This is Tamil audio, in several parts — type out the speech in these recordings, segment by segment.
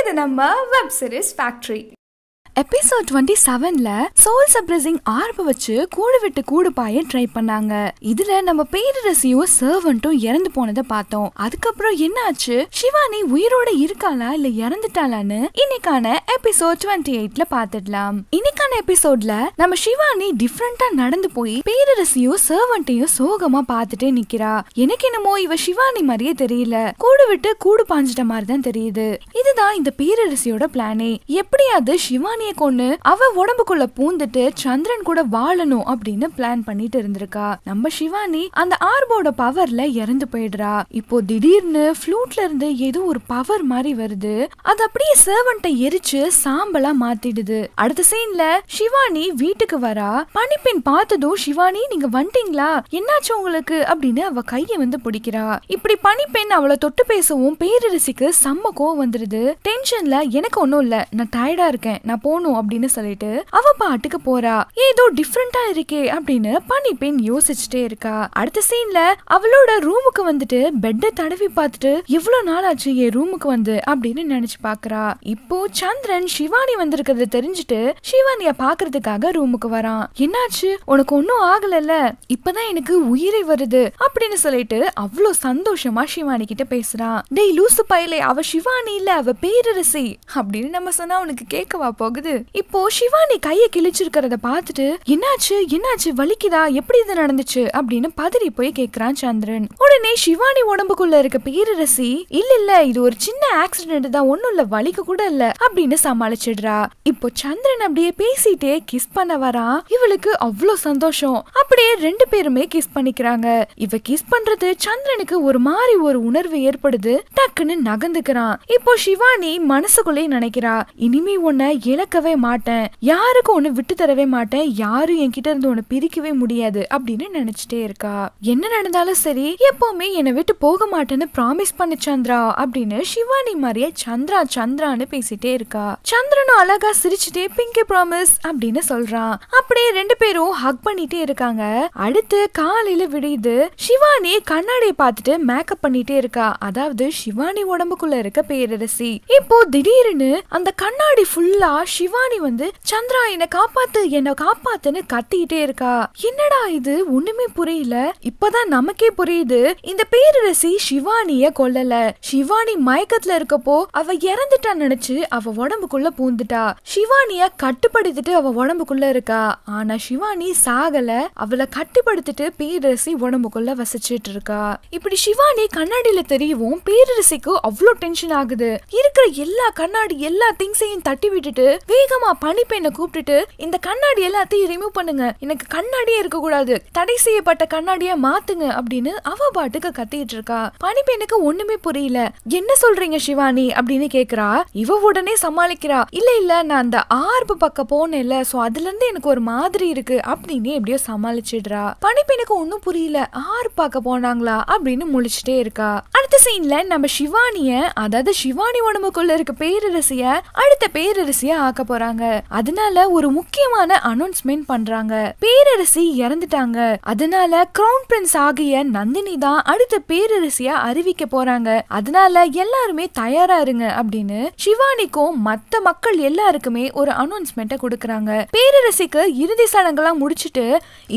இது நம்ம web series factory episode twenty செவன்ல சோல் சப்ரஸிங் ஆர்ப வச்சு கூடு விட்டு கூடு பாய ட்ரை பண்ணாங்க இதுல நம்ம பேரரசியும் சர்வன்ட்டும் இறந்து போனதை பார்த்தோம் அதுக்கப்புறம் என்னாச்சு சிவானி உயிரோட இருக்காளா இல்ல இறந்துட்டாளான்னு இன்னைக்கான எபிசோட் டுவெண்ட்டி எயிட்ல பாத்துடலாம் இன்னைக்கான எபிசோட்ல நம்ம சிவானி டிஃப்ரெண்டா நடந்து போய் பேரரசியும் சர்வன்ட்டையும் சோகமா பாத்துட்டே நிக்கிறா எனக்கு என்னமோ இவ சிவானி மாதிரியே தெரியல கூடு விட்டு கூடு பாஞ்சிட்ட மாதிரி தான் தெரியுது இதுதான் இந்த பேரரசியோட பிளானே எப்படியாவது சிவானிய ராணியை கொண்டு அவ உடம்புக்குள்ள பூந்துட்டு சந்திரன் கூட வாழணும் அப்படின்னு பிளான் பண்ணிட்டு இருந்திருக்கா நம்ம சிவானி அந்த ஆர்போட பவர்ல இறந்து போயிடுறா இப்போ திடீர்னு ஃப்ளூட்ல இருந்து ஏதோ ஒரு பவர் மாதிரி வருது அது அப்படியே சேவன்ட்ட எரிச்சு சாம்பலா மாத்திடுது அடுத்த சீன்ல சிவானி வீட்டுக்கு வரா பனிப்பெண் பார்த்ததும் சிவானி நீங்க வந்துட்டீங்களா என்னாச்சு உங்களுக்கு அப்படின்னு அவ கைய வந்து பிடிக்கிறா இப்படி பனிப்பெண் அவளை தொட்டு பேசவும் பேரரசிக்கு செம்ம கோவம் வந்துருது டென்ஷன்ல எனக்கு ஒண்ணும் இல்ல நான் டயர்டா இருக்கேன் நான் போன போகணும் அப்படின்னு சொல்லிட்டு அவ பாட்டுக்கு போறா ஏதோ டிஃப்ரெண்டா இருக்கே அப்படின்னு பனி பெண் யோசிச்சுட்டே இருக்கா அடுத்த சீன்ல அவளோட ரூமுக்கு வந்துட்டு பெட்டை தடவி பார்த்துட்டு எவ்வளவு நாள் ஆச்சு என் ரூமுக்கு வந்து அப்படின்னு நினைச்சு பாக்குறா இப்போ சந்திரன் சிவானி வந்திருக்கிறது தெரிஞ்சுட்டு சிவானிய பாக்குறதுக்காக ரூமுக்கு வரான் என்னாச்சு உனக்கு ஒன்னும் ஆகலல்ல இப்பதான் எனக்கு உயிரை வருது அப்படின்னு சொல்லிட்டு அவ்வளவு சந்தோஷமா சிவானி கிட்ட பேசுறான் டேய் லூசு பயலே அவ சிவானி இல்ல அவ பேரரசி அப்படின்னு நம்ம சொன்னா உனக்கு கேட்கவா போகுது ஆகுது இப்போ சிவானி கையை கிழிச்சிருக்கிறத பாத்துட்டு என்னாச்சு என்னாச்சு வலிக்குதா எப்படி இது நடந்துச்சு அப்படின்னு பதறி போய் கேக்குறான் சந்திரன் உடனே சிவானி உடம்புக்குள்ள இருக்க பேரரசி இல்ல இல்ல இது ஒரு சின்ன ஆக்சிடென்ட் தான் ஒன்னும் இல்ல வலிக்கு கூட இல்ல அப்படின்னு சமாளிச்சிடுறா இப்போ சந்திரன் அப்படியே பேசிட்டே கிஸ் பண்ண வரா இவளுக்கு அவ்வளவு சந்தோஷம் அப்படியே ரெண்டு பேருமே கிஸ் பண்ணிக்கிறாங்க இவ கிஸ் பண்றது சந்திரனுக்கு ஒரு மாதிரி ஒரு உணர்வு ஏற்படுது டக்குன்னு நகர்ந்துக்கிறான் இப்போ சிவானி மனசுக்குள்ளே நினைக்கிறா இனிமே உன்னை மறக்கவே மாட்டேன் யாருக்கும் உன்னை விட்டு தரவே மாட்டேன் யாரும் என்கிட்ட இருந்து உன்னை பிரிக்கவே முடியாது அப்படின்னு நினைச்சிட்டே இருக்கா என்ன நடந்தாலும் சரி எப்பவுமே என்னை விட்டு போக மாட்டேன்னு ப்ராமிஸ் பண்ண சந்திரா அப்படின்னு சிவானி மாதிரியே சந்திரா சந்திரான்னு பேசிட்டே இருக்கா சந்திரனும் அழகா சிரிச்சுட்டே பிங்கி ப்ராமிஸ் அப்படின்னு சொல்றான் அப்படியே ரெண்டு பேரும் ஹக் பண்ணிட்டே இருக்காங்க அடுத்து காலையில விடியுது சிவானி கண்ணாடியை பார்த்துட்டு மேக்கப் பண்ணிட்டே இருக்கா அதாவது சிவானி உடம்புக்குள்ள இருக்க பேரரசி இப்போ திடீர்னு அந்த கண்ணாடி ஃபுல்லா ஷிவானி வந்து சந்திரா என்ன காப்பாத்து என்ன காப்பாத்துன்னு கத்திட்டே இருக்கா என்னடா இது ஒண்ணுமே புரியல இப்பதான் நமக்கே புரியுது இந்த பேரரசி சிவானிய கொல்லல ஷிவானி மயக்கத்துல இருக்கப்போ அவ இறந்துட்டா நினைச்சு அவ உடம்புக்குள்ள பூந்துட்டா சிவானிய கட்டுப்படுத்திட்டு அவ உடம்புக்குள்ள இருக்கா ஆனா ஷிவானி சாகல அவளை கட்டுப்படுத்திட்டு பேரரசி உடம்புக்குள்ள வசிச்சிட்டு இருக்கா இப்படி ஷிவானி கண்ணாடியில தெரியவும் பேரரசிக்கு அவ்வளோ டென்ஷன் ஆகுது இருக்கிற எல்லா கண்ணாடி எல்லா திங்ஸையும் தட்டி விட்டுட்டு வேகமா பெண்ணை கூப்பிட்டுட்டு இந்த கண்ணாடி எல்லாத்தையும் ரிமூவ் பண்ணுங்க எனக்கு கண்ணாடியே இருக்கக்கூடாது தடை செய்யப்பட்ட கண்ணாடிய மாத்துங்க அப்படின்னு அவ பாட்டுக்கு கத்திட்டு இருக்கா பனிப்பெண்ணுக்கு ஒண்ணுமே புரியல என்ன சொல்றீங்க சிவானி அப்படின்னு கேக்குறா இவ உடனே சமாளிக்கிறா இல்ல இல்ல நான் அந்த ஆர்பு பக்கம் போனேன்ல சோ அதுல இருந்து எனக்கு ஒரு மாதிரி இருக்கு அப்படின்னு எப்படியோ சமாளிச்சிடுறா பனிப்பெண்ணுக்கு ஒன்னும் புரியல ஆர் பார்க்க போனாங்களா அப்படின்னு முழிச்சுட்டே இருக்கா அடுத்த சீன்ல நம்ம சிவானிய அதாவது சிவானி உடம்புக்குள்ள இருக்க பேரரசிய அடுத்த பேரரசிய ஆக்க பார்க்க போறாங்க அதனால ஒரு முக்கியமான அனௌன்ஸ்மெண்ட் பண்றாங்க பேரரசி இறந்துட்டாங்க அதனால கிரவுன் பிரின்ஸ் ஆகிய நந்தினி தான் அடுத்த பேரரசியா அறிவிக்க போறாங்க அதனால எல்லாருமே தயாரா இருங்க அப்படின்னு சிவானிக்கும் மத்த மக்கள் எல்லாருக்குமே ஒரு அனௌன்ஸ்மெண்ட்டை கொடுக்கறாங்க பேரரசிக்கு இறுதி சடங்கெல்லாம் முடிச்சுட்டு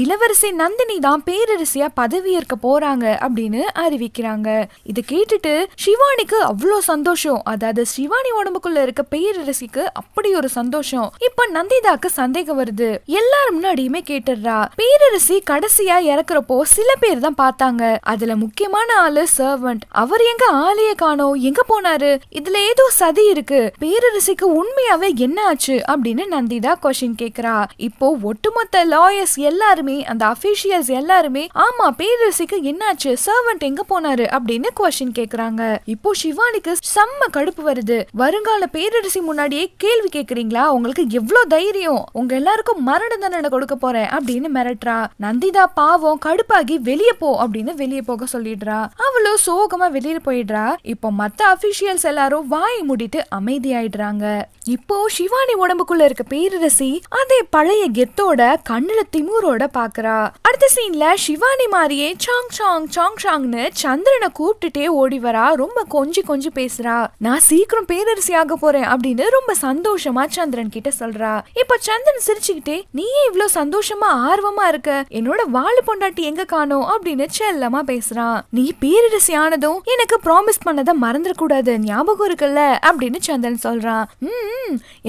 இளவரசி நந்தினி தான் பேரரசியா பதவியேற்க போறாங்க அப்படின்னு அறிவிக்கிறாங்க இது கேட்டுட்டு சிவானிக்கு அவ்வளோ சந்தோஷம் அதாவது சிவானி உடம்புக்குள்ள இருக்க பேரரசிக்கு அப்படி ஒரு சந்தோஷம் இப்ப நந்திதாக்கு சந்தேகம் வருது எல்லாரும் முன்னாடியுமே கேட்டுடுறா பேரரசி கடைசியா இறக்குறப்போ சில பேர் தான் பார்த்தாங்க அதுல முக்கியமான ஆளு சர்வன்ட் அவர் எங்க ஆளைய காணோம் எங்க போனாரு இதுல ஏதோ சதி இருக்கு பேரரசிக்கு உண்மையாவே என்ன ஆச்சு அப்படின்னு நந்திதா கொஸ்டின் கேக்குறா இப்போ ஒட்டுமொத்த லாயர்ஸ் எல்லாருமே அந்த அபிஷியல்ஸ் எல்லாருமே ஆமா பேரரசிக்கு என்னாச்சு சர்வன்ட் எங்க போனாரு அப்படின்னு கொஸ்டின் கேக்குறாங்க இப்போ சிவானிக்கு செம்ம கடுப்பு வருது வருங்கால பேரரசி முன்னாடியே கேள்வி கேக்குறீங்க போறீங்களா உங்களுக்கு எவ்வளோ தைரியம் உங்க எல்லாருக்கும் மரண தண்டனை கொடுக்க போறேன் அப்படின்னு மிரட்டுறா நந்திதா பாவம் கடுப்பாகி வெளியே போ அப்படின்னு வெளியே போக சொல்லிடுறா அவளும் சோகமா வெளியே போயிடுறா இப்போ மத்த அபிஷியல்ஸ் எல்லாரும் வாய் மூடிட்டு அமைதியாயிடுறாங்க இப்போ சிவானி உடம்புக்குள்ள இருக்க பேரரசி அதே பழைய கெத்தோட கண்ணுல திமுரோட பாக்குறா அடுத்த சீன்ல சிவானி மாதிரியே சாங் சாங் சாங் சாங்னு சந்திரனை கூப்பிட்டுட்டே ஓடி வரா ரொம்ப கொஞ்சி கொஞ்சி பேசுறா நான் சீக்கிரம் பேரரசி ஆக போறேன் அப்படின்னு ரொம்ப சந்தோஷமா சந்திரன் கிட்ட சொல்றா இப்ப சந்திரன் சிரிச்சுக்கிட்டே நீயே இவ்ளோ சந்தோஷமா ஆர்வமா இருக்க என்னோட வாழு பொண்டாட்டி எங்க காணோம் அப்படின்னு செல்லமா பேசுறான் நீ பேரரசி ஆனதும் எனக்கு ப்ராமிஸ் பண்ணத மறந்துட கூடாது ஞாபகம் இருக்குல்ல அப்படின்னு சந்திரன் சொல்றான்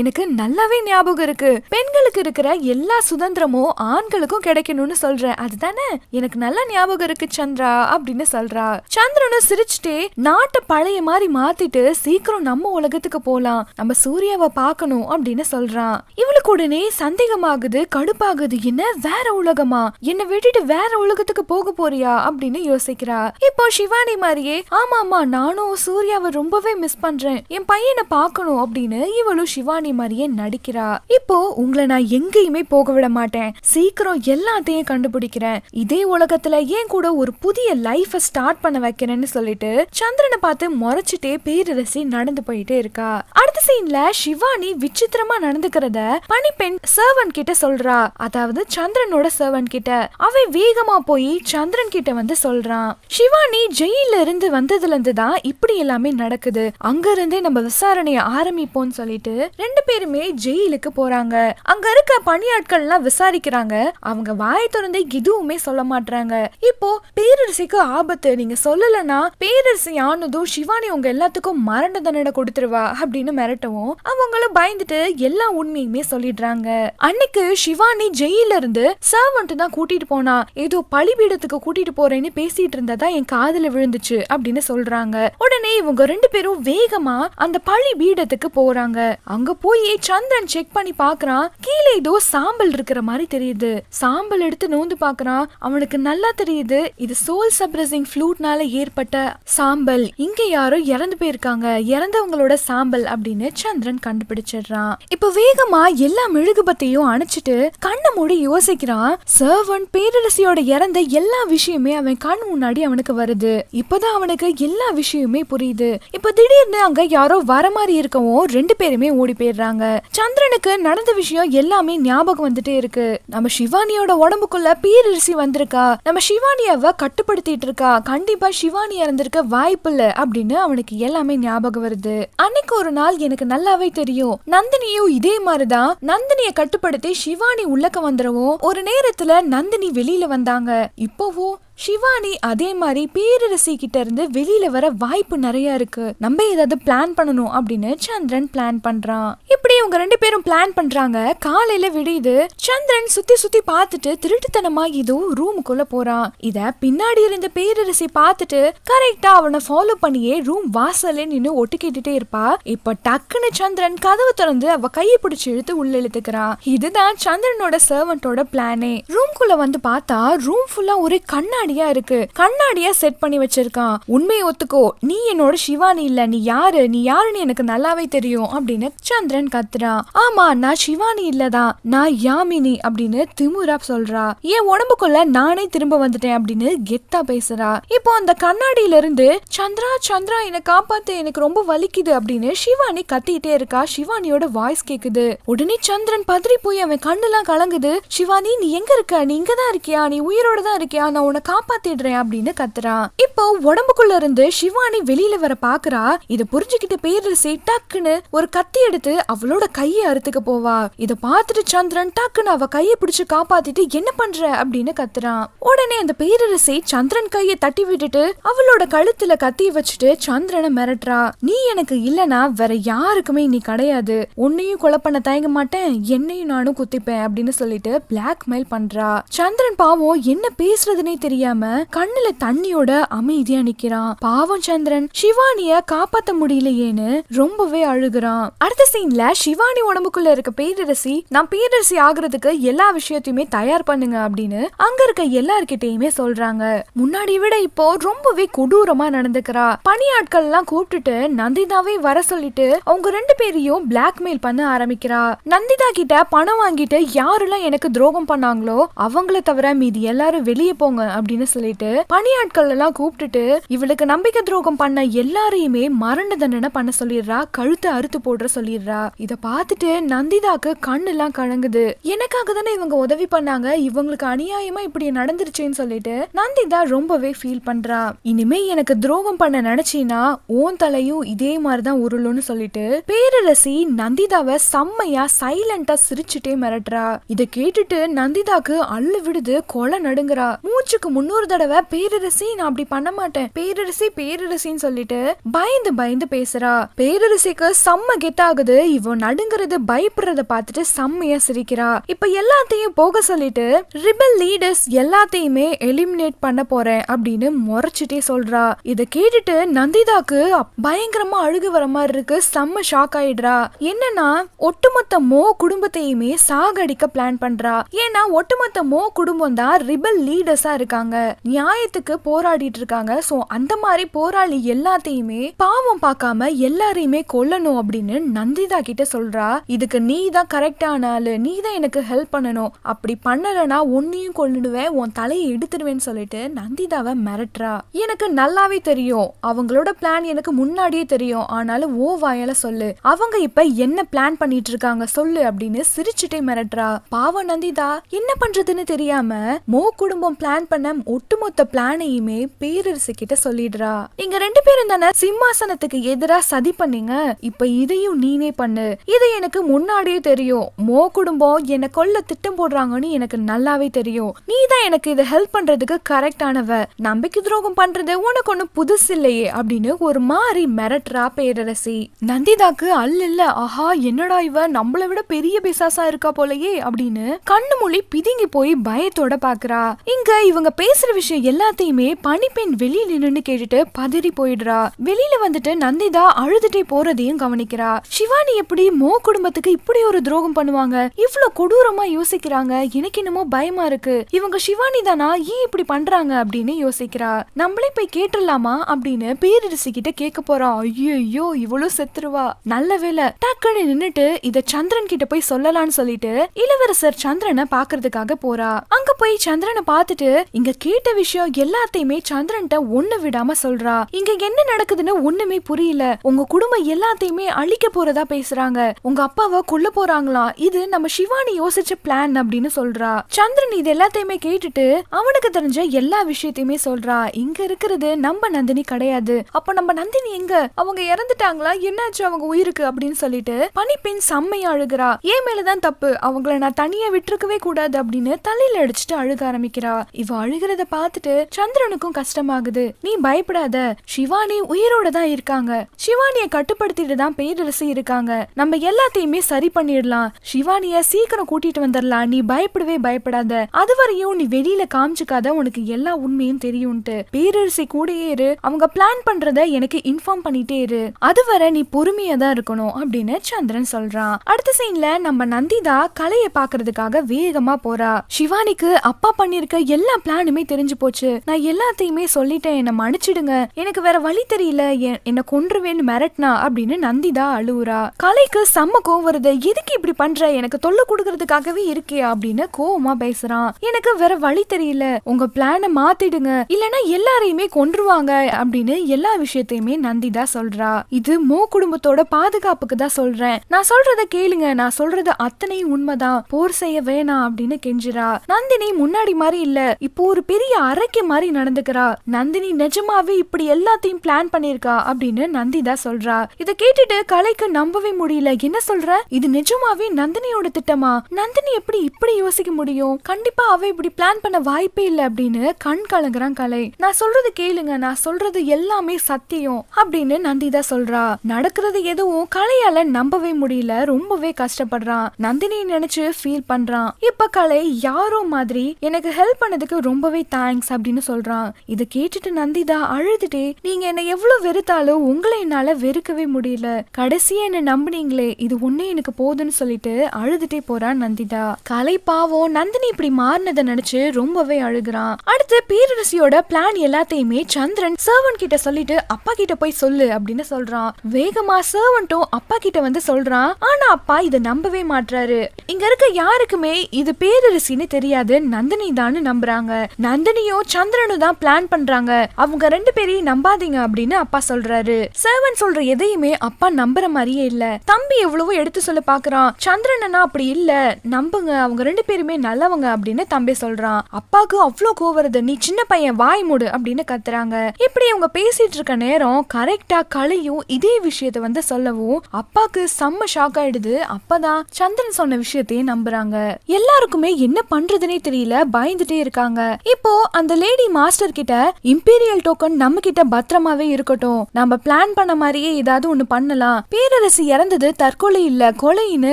எனக்கு நல்லாவே ஞாபகம் இருக்கு பெண்களுக்கு இருக்கிற எல்லா சுதந்திரமும் ஆண்களுக்கும் கிடைக்கணும்னு சொல்றேன் அதுதானே எனக்கு நல்லா ஞாபகம் இருக்கு சந்திரா அப்படின்னு சொல்றா சந்திரனும் சிரிச்சுட்டே நாட்டை பழைய மாதிரி மாத்திட்டு சீக்கிரம் நம்ம உலகத்துக்கு போலாம் நம்ம சூர்யாவை பார்க்கணும் அப்படின்னு சொல்றான் இவளுக்கு உடனே சந்தேகமாகுது கடுப்பாகுது என்ன வேற உலகமா என்ன விட்டுட்டு வேற உலகத்துக்கு போக போறியா அப்படின்னு யோசிக்கிறா இப்போ சிவானி மாதிரியே ஆமா நானும் சூர்யாவை ரொம்பவே மிஸ் பண்றேன் என் பையனை பார்க்கணும் அப்படின்னு இவளும் சிவானி மாதிரியே நடிக்கிறா இப்போ உங்களை நான் எங்கேயுமே போக விட மாட்டேன் சீக்கிரம் எல்லாத்தையும் கண்டுபிடிக்கிறேன் இதே உலகத்துல ஏன் கூட ஒரு புதிய லைஃப ஸ்டார்ட் பண்ண வைக்கிறேன்னு சொல்லிட்டு சந்திரனை பார்த்து முறைச்சிட்டே பேரரசி நடந்து போயிட்டே இருக்கா அடுத்த சீன்ல சிவானி விசித்திரமா நடந்துக்கிறத பனிப்பெண் சர்வன் கிட்ட சொல்றா அதாவது சந்திரனோட சர்வன் கிட்ட அவன் வேகமா போய் சந்திரன் கிட்ட வந்து சொல்றான் சிவானி ஜெயில இருந்து வந்ததுல இருந்து தான் இப்படி எல்லாமே நடக்குது அங்க இருந்தே நம்ம விசாரணைய ஆரம்பிப்போம்னு சொல்லிட்டு ரெண்டு பேருமே ஜெயிலுக்கு போறாங்க அங்க இருக்க பணியாட்கள் எல்லாம் விசாரிக்கிறாங்க அவங்க வாய் திறந்து எதுவுமே சொல்ல மாட்டாங்க இப்போ பேரரசிக்கு ஆபத்து நீங்க சொல்லலன்னா பேரரசி ஆனதும் சிவானி உங்க எல்லாத்துக்கும் மரண தண்டனை கொடுத்துருவா அப்படின்னு மிரட்டவும் அவங்களும் பயந்து வந்துட்டு எல்லா உண்மையுமே சொல்லிடுறாங்க அன்னைக்கு சிவானி ஜெயில இருந்து சர்வன்ட் தான் கூட்டிட்டு போனா ஏதோ பழிபீடத்துக்கு கூட்டிட்டு போறேன்னு பேசிட்டு இருந்ததா என் காதல விழுந்துச்சு அப்படின்னு சொல்றாங்க உடனே இவங்க ரெண்டு பேரும் வேகமா அந்த பழி பீடத்துக்கு போறாங்க அங்க போய் சந்திரன் செக் பண்ணி பாக்குறான் கீழே ஏதோ சாம்பல் இருக்கிற மாதிரி தெரியுது சாம்பல் எடுத்து நோந்து பாக்குறான் அவனுக்கு நல்லா தெரியுது இது சோல் சப்ரசிங் ஃப்ளூட்னால ஏற்பட்ட சாம்பல் இங்க யாரோ இறந்து போயிருக்காங்க இறந்தவங்களோட சாம்பல் அப்படின்னு சந்திரன் கண்டுபிடிச்சிடுறான் பண்றான் இப்ப வேகமா எல்லா மெழுகுபத்தையும் அணைச்சிட்டு கண்ணை மூடி யோசிக்கிறான் சர்வன் பேரரசியோட இறந்த எல்லா விஷயமே அவன் கண் முன்னாடி அவனுக்கு வருது இப்பதான் அவனுக்கு எல்லா விஷயமே புரியுது இப்ப திடீர்னு அங்க யாரோ வர மாதிரி இருக்கவும் ரெண்டு பேருமே ஓடி போயிடுறாங்க சந்திரனுக்கு நடந்த விஷயம் எல்லாமே ஞாபகம் வந்துட்டே இருக்கு நம்ம சிவானியோட உடம்புக்குள்ள பேரரசி வந்திருக்கா நம்ம சிவானியாவ கட்டுப்படுத்திட்டு இருக்கா கண்டிப்பா சிவானி இறந்திருக்க வாய்ப்பு இல்ல அப்படின்னு அவனுக்கு எல்லாமே ஞாபகம் வருது அன்னைக்கு ஒரு நாள் எனக்கு நல்லாவே தெரியும் நான் நந்தினியும் இதே மாதிரிதான் நந்தினிய கட்டுப்படுத்தி சிவானி உள்ளக்க வந்துடவும் ஒரு நேரத்துல நந்தினி வெளியில வந்தாங்க இப்போவும் ஷிவானி அதே மாதிரி பேரரசி கிட்ட இருந்து வெளியில வர வாய்ப்பு நிறைய இருக்கு நம்ம ஏதாவது பிளான் பண்ணணும் அப்படின்னு சந்திரன் பிளான் பண்றான் இப்படி இவங்க ரெண்டு பேரும் பிளான் பண்றாங்க காலையில விடியுது சந்திரன் சுத்தி சுத்தி பார்த்துட்டு திருட்டுத்தனமா ஏதோ ரூமுக்குள்ள போறான் இத பின்னாடி இருந்த பேரரசி பார்த்துட்டு கரெக்டா அவனை ஃபாலோ பண்ணியே ரூம் வாசல்ல நின்னு ஒட்டுக்கிட்டுட்டே இருப்பா இப்ப டக்குன்னு சந்திரன் கதவு திறந்து அவ கையை பிடிச்சி இழுத்து உள்ள இழுத்துக்கிறான் இதுதான் சந்திரனோட சர்வன்டோட பிளானே ரூம்குள்ள வந்து பார்த்தா ரூம் ஃபுல்லா ஒரே கண்ணாடி கண்ணாடியா இருக்கு கண்ணாடியா செட் பண்ணி வச்சிருக்கான் உண்மையை ஒத்துக்கோ நீ என்னோட சிவானி இல்ல நீ யாரு நீ யாருன்னு எனக்கு நல்லாவே தெரியும் அப்படின்னு சந்திரன் கத்துறா ஆமா நான் சிவானி இல்லதான் நான் யாமினி அப்படின்னு திமுரா சொல்றா என் உடம்புக்குள்ள நானே திரும்ப வந்துட்டேன் அப்படின்னு கெத்தா பேசுறா இப்போ அந்த கண்ணாடியில இருந்து சந்திரா சந்திரா என்னை காப்பாத்து எனக்கு ரொம்ப வலிக்குது அப்படின்னு சிவானி கத்திக்கிட்டே இருக்கா சிவானியோட வாய்ஸ் கேக்குது உடனே சந்திரன் பதறி போய் அவன் கண்ணெல்லாம் கலங்குது சிவானி நீ எங்க இருக்க நீ இங்கதான் இருக்கியா நீ உயிரோட தான் இருக்கியா நான் உனக்கு காப்பாத்திடுறேன் அப்படின்னு கத்துறான் இப்போ உடம்புக்குள்ள இருந்து சிவானி வெளியில வர பாக்குறா இத புரிஞ்சுக்கிட்டு பேரரசி டக்குன்னு ஒரு கத்தி எடுத்து அவளோட கையை அறுத்துக்க போவா இத பாத்துட்டு சந்திரன் டக்குன்னு அவ கையை பிடிச்சு காப்பாத்திட்டு என்ன பண்ற அப்படின்னு கத்துறான் உடனே அந்த பேரரசி சந்திரன் கையை தட்டி விட்டுட்டு அவளோட கழுத்துல கத்தி வச்சுட்டு சந்திரனை மிரட்டுறா நீ எனக்கு இல்லனா வேற யாருக்குமே நீ கிடையாது உன்னையும் கொலை பண்ண தயங்க மாட்டேன் என்னையும் நானும் குத்திப்பேன் அப்படின்னு சொல்லிட்டு பிளாக் மெயில் பண்றா சந்திரன் பாவம் என்ன பேசுறதுனே தெரியாது தெரியாம கண்ணுல தண்ணியோட அமைதியா நிக்கிறான் பாவம் சந்திரன் சிவானிய காப்பாத்த முடியலையேன்னு ரொம்பவே அழுகுறான் அடுத்த சீன்ல சிவானி உடம்புக்குள்ள இருக்க பேரரசி நான் பேரரசி ஆகுறதுக்கு எல்லா விஷயத்தையுமே தயார் பண்ணுங்க அப்படின்னு அங்க இருக்க எல்லார்கிட்டயுமே சொல்றாங்க முன்னாடி விட இப்போ ரொம்பவே கொடூரமா நடந்துக்கிறா பணியாட்கள் எல்லாம் கூப்பிட்டுட்டு நந்திதாவே வர சொல்லிட்டு அவங்க ரெண்டு பேரையும் பிளாக்மெயில் பண்ண ஆரம்பிக்கிறா நந்திதா கிட்ட பணம் வாங்கிட்டு யாரெல்லாம் எனக்கு துரோகம் பண்ணாங்களோ அவங்கள தவிர மீதி எல்லாரும் வெளியே போங்க அப்படின்னு அப்படின்னு சொல்லிட்டு பணியாட்கள் எல்லாம் கூப்பிட்டுட்டு இவளுக்கு நம்பிக்கை துரோகம் பண்ண எல்லாரையுமே மரண தண்டனை பண்ண சொல்லிடுறா கழுத்தை அறுத்து போடுற சொல்லிடுறா இத பாத்துட்டு நந்திதாக்கு கண்ணு எல்லாம் கலங்குது எனக்காக தானே இவங்க உதவி பண்ணாங்க இவங்களுக்கு அநியாயமா இப்படி நடந்துருச்சுன்னு சொல்லிட்டு நந்திதா ரொம்பவே ஃபீல் பண்றா இனிமே எனக்கு துரோகம் பண்ண நினைச்சீனா ஓன் தலையும் இதே மாதிரிதான் உருளும்னு சொல்லிட்டு பேரரசி நந்திதாவை செம்மையா சைலண்டா சிரிச்சுட்டே மிரட்டுறா இத கேட்டுட்டு நந்திதாக்கு அள்ளு விடுது கொலை நடுங்குறா மூச்சுக்கு முன் இன்னொரு தடவை பேரரசி நான் அப்படி பண்ண மாட்டேன் பேரரசி பேரரசின்னு சொல்லிட்டு பயந்து பயந்து பேசுறா பேரரசிக்கு செம்ம கெத்தாகுது இவன் நடுங்கிறது பயப்படுறத பார்த்துட்டு செம்மையா சிரிக்கிறா இப்ப எல்லாத்தையும் போக சொல்லிட்டு ரிபல் லீடர்ஸ் எல்லாத்தையுமே எலிமினேட் பண்ண போறேன் அப்படின்னு முறைச்சிட்டே சொல்றா இத கேட்டுட்டு நந்திதாக்கு பயங்கரமா அழுகு வர மாதிரி இருக்கு செம்ம ஷாக் ஆயிடுறா என்னன்னா ஒட்டுமொத்த மோ குடும்பத்தையுமே சாகடிக்க பிளான் பண்றா ஏன்னா ஒட்டுமொத்த மோ குடும்பம் தான் ரிபல் லீடர்ஸா இருக்காங்க இருக்காங்க நியாயத்துக்கு போராடிட்டு இருக்காங்க ஸோ அந்த மாதிரி போராளி எல்லாத்தையுமே பாவம் பார்க்காம எல்லாரையுமே கொல்லணும் அப்படின்னு நந்திதா கிட்ட சொல்றா இதுக்கு நீ தான் கரெக்டான ஆளு நீ தான் எனக்கு ஹெல்ப் பண்ணணும் அப்படி பண்ணலன்னா உன்னையும் கொல்லிடுவேன் உன் தலையை எடுத்துடுவேன்னு சொல்லிட்டு நந்திதாவை மிரட்டுறா எனக்கு நல்லாவே தெரியும் அவங்களோட பிளான் எனக்கு முன்னாடியே தெரியும் ஆனாலும் ஓ வாயால சொல்லு அவங்க இப்ப என்ன பிளான் பண்ணிட்டு இருக்காங்க சொல்லு அப்படின்னு சிரிச்சுட்டே மிரட்டுறா பாவம் நந்திதா என்ன பண்றதுன்னு தெரியாம மோ குடும்பம் பிளான் பண்ண ஒட்டுமொத்த பிளானையுமே பேரரசு கிட்ட சொல்லிடுறா நீங்க ரெண்டு பேரும் தானே சிம்மாசனத்துக்கு எதிரா சதி பண்ணீங்க இப்ப இதையும் நீனே பண்ணு இது எனக்கு முன்னாடியே தெரியும் மோ குடும்பம் என்ன கொல்ல திட்டம் போடுறாங்கன்னு எனக்கு நல்லாவே தெரியும் நீ தான் எனக்கு இதை ஹெல்ப் பண்றதுக்கு கரெக்டானவ நம்பிக்கை துரோகம் பண்றது உனக்கு ஒண்ணு புதுசு இல்லையே அப்படின்னு ஒரு மாதிரி மிரட்டுறா பேரரசி நந்திதாக்கு அல்ல ஆஹா என்னடா இவ நம்மளை விட பெரிய பிசாசா இருக்கா போலயே அப்படின்னு கண்ணு மொழி பிதுங்கி போய் பயத்தோட பாக்குறா இங்க இவங்க பேசுற விஷயம் எல்லாத்தையுமே பனிப்பெண் வெளியில நின்னு கேட்டுட்டு பதறி போயிடுறா வெளியில வந்துட்டு நந்திதா அழுதுட்டே போறதையும் கவனிக்கிறா சிவானி எப்படி மோ குடும்பத்துக்கு இப்படி ஒரு துரோகம் பண்ணுவாங்க இவ்வளவு கொடூரமா யோசிக்கிறாங்க எனக்கு என்னமோ பயமா இருக்கு இவங்க சிவானி தானா ஏன் இப்படி பண்றாங்க அப்படின்னு யோசிக்கிறா நம்மளே போய் கேட்டுடலாமா அப்படின்னு பேரரசி கிட்ட கேட்க போறா ஐயோ இவ்வளவு செத்துருவா நல்ல வேலை டக்குன்னு நின்னுட்டு இத சந்திரன் கிட்ட போய் சொல்லலாம்னு சொல்லிட்டு இளவரசர் சந்திரனை பாக்குறதுக்காக போறா அங்க போய் சந்திரனை பார்த்துட்டு இங்க கேட்ட விஷயம் எல்லாத்தையுமே சந்திரன்ட்ட ஒண்ணு விடாம சொல்றா இங்க என்ன நடக்குதுன்னு ஒண்ணுமே புரியல உங்க குடும்பம் எல்லாத்தையுமே அழிக்க போறதா பேசுறாங்க உங்க அப்பாவை கொல்ல போறாங்களா இது நம்ம சிவானி யோசிச்ச பிளான் அப்படின்னு சொல்றா சந்திரன் இது எல்லாத்தையுமே கேட்டுட்டு அவனுக்கு தெரிஞ்ச எல்லா விஷயத்தையுமே சொல்றா இங்க இருக்கிறது நம்ம நந்தினி கிடையாது அப்ப நம்ம நந்தினி எங்க அவங்க இறந்துட்டாங்களா என்னாச்சு அவங்க உயிருக்கு அப்படின்னு சொல்லிட்டு பனிப்பெண் செம்மையா அழுகிறா ஏன் மேலதான் தப்பு அவங்கள நான் தனியா விட்டுருக்கவே கூடாது அப்படின்னு தலையில அடிச்சுட்டு அழுக ஆரம்பிக்கிறா இவ அழுக அழுகிறத பார்த்துட்டு சந்திரனுக்கும் கஷ்டமாகுது நீ பயப்படாத சிவானி உயிரோட தான் இருக்காங்க சிவானிய கட்டுப்படுத்திட்டு தான் பேரரசு இருக்காங்க நம்ம எல்லாத்தையுமே சரி பண்ணிடலாம் சிவானிய சீக்கிரம் கூட்டிட்டு வந்துடலாம் நீ பயப்படவே பயப்படாத அதுவரையும் நீ வெளியில காமிச்சுக்காத உனக்கு எல்லா உண்மையும் தெரியும்ட்டு பேரரசி கூடயே இரு அவங்க பிளான் பண்றத எனக்கு இன்ஃபார்ம் பண்ணிட்டே இரு அதுவரை நீ பொறுமையா தான் இருக்கணும் அப்படின்னு சந்திரன் சொல்றான் அடுத்த சீன்ல நம்ம நந்திதா கலையை பாக்குறதுக்காக வேகமா போறா சிவானிக்கு அப்பா பண்ணிருக்க எல்லா பிளானுமே எல்லாருக்குமே தெரிஞ்சு போச்சு நான் எல்லாத்தையுமே சொல்லிட்டேன் என்ன மன்னிச்சிடுங்க எனக்கு வேற வழி தெரியல என்ன கொன்றுவேன்னு மிரட்டினா அப்படின்னு நந்திதா அழுவுறா கலைக்கு செம்ம கோவம் வருது எதுக்கு இப்படி பண்ற எனக்கு தொல்லை கொடுக்கறதுக்காகவே இருக்கே அப்படின்னு கோவமா பேசுறான் எனக்கு வேற வழி தெரியல உங்க பிளான மாத்திடுங்க இல்லனா எல்லாரையுமே கொன்றுவாங்க அப்படின்னு எல்லா விஷயத்தையுமே நந்திதா சொல்றா இது மோ குடும்பத்தோட பாதுகாப்புக்கு தான் சொல்றேன் நான் சொல்றத கேளுங்க நான் சொல்றது அத்தனையும் உண்மைதான் போர் செய்ய வேணாம் அப்படின்னு கெஞ்சிரா நந்தினி முன்னாடி மாதிரி இல்ல இப்போ ஒரு பெரிய அரைக்க மாதிரி நடந்துக்கிறா நந்தினி நிஜமாவே இப்படி எல்லாத்தையும் பிளான் பண்ணிருக்கா அப்படின்னு நந்தி தான் சொல்றா இத கேட்டுட்டு கலைக்கு நம்பவே முடியல என்ன சொல்ற இது நிஜமாவே நந்தினியோட திட்டமா நந்தினி எப்படி இப்படி யோசிக்க முடியும் கண்டிப்பா அவ இப்படி பிளான் பண்ண வாய்ப்பே இல்ல அப்படின்னு கண் கலங்குறான் கலை நான் சொல்றது கேளுங்க நான் சொல்றது எல்லாமே சத்தியம் அப்படின்னு நந்தி தான் சொல்றா நடக்கிறது எதுவும் கலையால நம்பவே முடியல ரொம்பவே கஷ்டப்படுறான் நந்தினி நினைச்சு ஃபீல் பண்றான் இப்ப கலை யாரோ மாதிரி எனக்கு ஹெல்ப் பண்ணதுக்கு ரொம்ப ரொம்பவே தேங்க்ஸ் அப்படின்னு சொல்றான் இதை கேட்டுட்டு நந்திதா அழுதுட்டே நீங்க என்ன எவ்வளவு வெறுத்தாலும் உங்களை என்னால வெறுக்கவே முடியல கடைசியா என்ன நம்புனீங்களே இது ஒண்ணு எனக்கு போதுன்னு சொல்லிட்டு அழுதுட்டே போறான் நந்திதா கலை பாவம் நந்தினி இப்படி மாறினதை நினைச்சு ரொம்பவே அழுகுறான் அடுத்து பேரரசியோட பிளான் எல்லாத்தையுமே சந்திரன் சர்வன் கிட்ட சொல்லிட்டு அப்பா கிட்ட போய் சொல்லு அப்படின்னு சொல்றான் வேகமா சர்வன்ட்டும் அப்பா கிட்ட வந்து சொல்றான் ஆனா அப்பா இதை நம்பவே மாட்டாரு இங்க இருக்க யாருக்குமே இது பேரரசின்னு தெரியாது நந்தினி தான் நம்புறாங்க நந்தினியும் சந்திரனும் தான் பிளான் பண்றாங்க அவங்க ரெண்டு பேரையும் நம்பாதீங்க அப்படின்னு அப்பா சொல்றாரு சர்வன் சொல்ற எதையுமே அப்பா நம்புற மாதிரியே இல்ல தம்பி எவ்வளவோ எடுத்து சொல்ல பாக்குறான் சந்திரன் அப்படி இல்ல நம்புங்க அவங்க ரெண்டு பேருமே நல்லவங்க அப்படின்னு தம்பி சொல்றான் அப்பாவுக்கு அவ்வளோ கோவருது நீ சின்ன பையன் வாய் மூடு அப்படின்னு கத்துறாங்க இப்படி அவங்க பேசிட்டு இருக்க நேரம் கரெக்டா களையும் இதே விஷயத்த வந்து சொல்லவும் அப்பாக்கு செம்ம ஷாக் ஆயிடுது அப்பதான் சந்திரன் சொன்ன விஷயத்தையே நம்புறாங்க எல்லாருக்குமே என்ன பண்றதுன்னே தெரியல பயந்துட்டே இருக்காங்க இப்போ அந்த லேடி மாஸ்டர் கிட்ட இம்பீரியல் டோக்கன் நம்ம கிட்ட பத்திரமாவே இருக்கட்டும் நம்ம பிளான் பண்ண மாதிரியே ஏதாவது ஒண்ணு பண்ணலாம் பேரரசு இறந்தது தற்கொலை இல்ல கொலைன்னு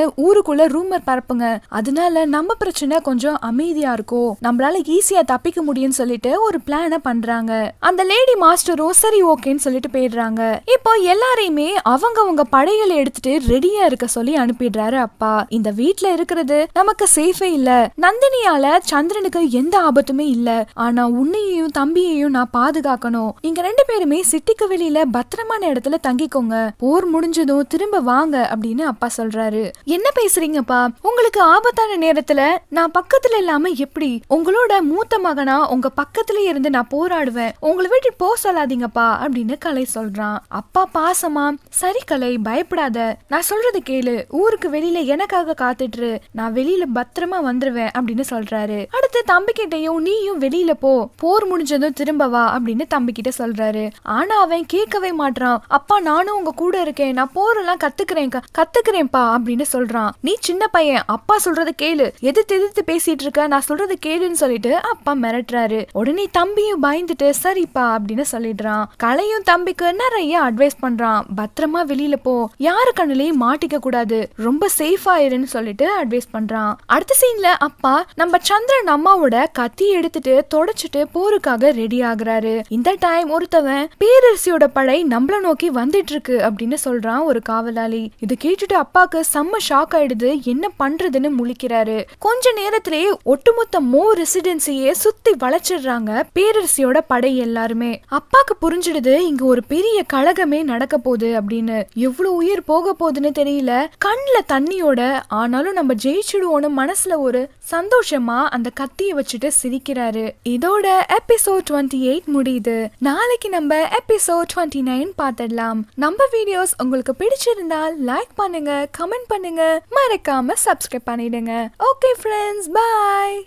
ஊருக்குள்ள ரூமர் பரப்புங்க அதனால நம்ம பிரச்சனை கொஞ்சம் அமைதியா இருக்கும் நம்மளால ஈஸியா தப்பிக்க முடியும்னு சொல்லிட்டு ஒரு பிளான பண்றாங்க அந்த லேடி மாஸ்டரும் சரி ஓகேன்னு சொல்லிட்டு போயிடுறாங்க இப்போ எல்லாரையுமே அவங்க அவங்க படைகளை எடுத்துட்டு ரெடியா இருக்க சொல்லி அனுப்பிடுறாரு அப்பா இந்த வீட்டுல இருக்கிறது நமக்கு சேஃபே இல்ல நந்தினியால சந்திரனுக்கு எந்த ஆபத்துமே இல்ல இல்ல ஆனா உன்னையையும் தம்பியையும் நான் பாதுகாக்கணும் நீங்க ரெண்டு பேருமே சிட்டிக்கு வெளியில பத்திரமான இடத்துல தங்கிக்கோங்க போர் முடிஞ்சதும் திரும்ப வாங்க அப்படின்னு அப்பா சொல்றாரு என்ன பேசுறீங்கப்பா உங்களுக்கு ஆபத்தான நேரத்துல நான் பக்கத்துல இல்லாம எப்படி உங்களோட மூத்த மகனா உங்க பக்கத்துல இருந்து நான் போராடுவேன் உங்களை வீட்டு போக சொல்லாதீங்கப்பா அப்படின்னு கலை சொல்றான் அப்பா பாசமா சரி கலை பயப்படாத நான் சொல்றது கேளு ஊருக்கு வெளியில எனக்காக காத்துட்டு நான் வெளியில பத்திரமா வந்துருவேன் அப்படின்னு சொல்றாரு அடுத்து தம்பிக்கிட்டையும் நீயும் நீயும் வெளியில போ போர் முடிஞ்சதும் திரும்ப வா அப்படின்னு தம்பி கிட்ட சொல்றாரு ஆனா அவன் கேட்கவே மாட்டான் அப்பா நானும் உங்க கூட இருக்கேன் நான் போரெல்லாம் கத்துக்கிறேன் கத்துக்கிறேன்ப்பா அப்படின்னு சொல்றான் நீ சின்ன பையன் அப்பா சொல்றத கேளு எதிர்த்து எதிர்த்து பேசிட்டு இருக்க நான் சொல்றத கேளுன்னு சொல்லிட்டு அப்பா மிரட்டுறாரு உடனே தம்பியும் பயந்துட்டு சரிப்பா அப்படின்னு சொல்லிடுறான் கலையும் தம்பிக்கு நிறைய அட்வைஸ் பண்றான் பத்திரமா வெளியில போ யாரு கண்ணுலயும் மாட்டிக்க கூடாது ரொம்ப சேஃபா இருன்னு சொல்லிட்டு அட்வைஸ் பண்றான் அடுத்த சீன்ல அப்பா நம்ம சந்திரன் அம்மாவோட கத்தி எடுத்து பார்த்துட்டு தொடச்சிட்டு போருக்காக ரெடி ஆகுறாரு இந்த டைம் ஒருத்தவன் பேரரசியோட படை நம்மள நோக்கி வந்துட்டு இருக்கு அப்படின்னு சொல்றான் ஒரு காவலாளி இது கேட்டுட்டு அப்பாக்கு செம்ம ஷாக் ஆயிடுது என்ன பண்றதுன்னு முழிக்கிறாரு கொஞ்ச நேரத்திலேயே ஒட்டுமொத்த மோ ரெசிடென்சியே சுத்தி வளைச்சிடுறாங்க பேரரசியோட படை எல்லாருமே அப்பாக்கு புரிஞ்சிடுது இங்க ஒரு பெரிய கழகமே நடக்க போகுது அப்படின்னு எவ்வளவு உயிர் போக போகுதுன்னு தெரியல கண்ல தண்ணியோட ஆனாலும் நம்ம ஜெயிச்சிடுவோன்னு மனசுல ஒரு சந்தோஷமா அந்த கத்தியை வச்சுட்டு சிரிக்கிறாரு இருக்காரு இதோட எபிசோட் டுவெண்ட்டி எயிட் முடியுது நாளைக்கு நம்ம எபிசோட் டுவெண்ட்டி நைன் பார்த்துடலாம் நம்ம வீடியோஸ் உங்களுக்கு பிடிச்சிருந்தால் லைக் பண்ணுங்க கமெண்ட் பண்ணுங்க மறக்காம சப்ஸ்கிரைப் பண்ணிடுங்க ஓகே ஃப்ரெண்ட்ஸ் பாய்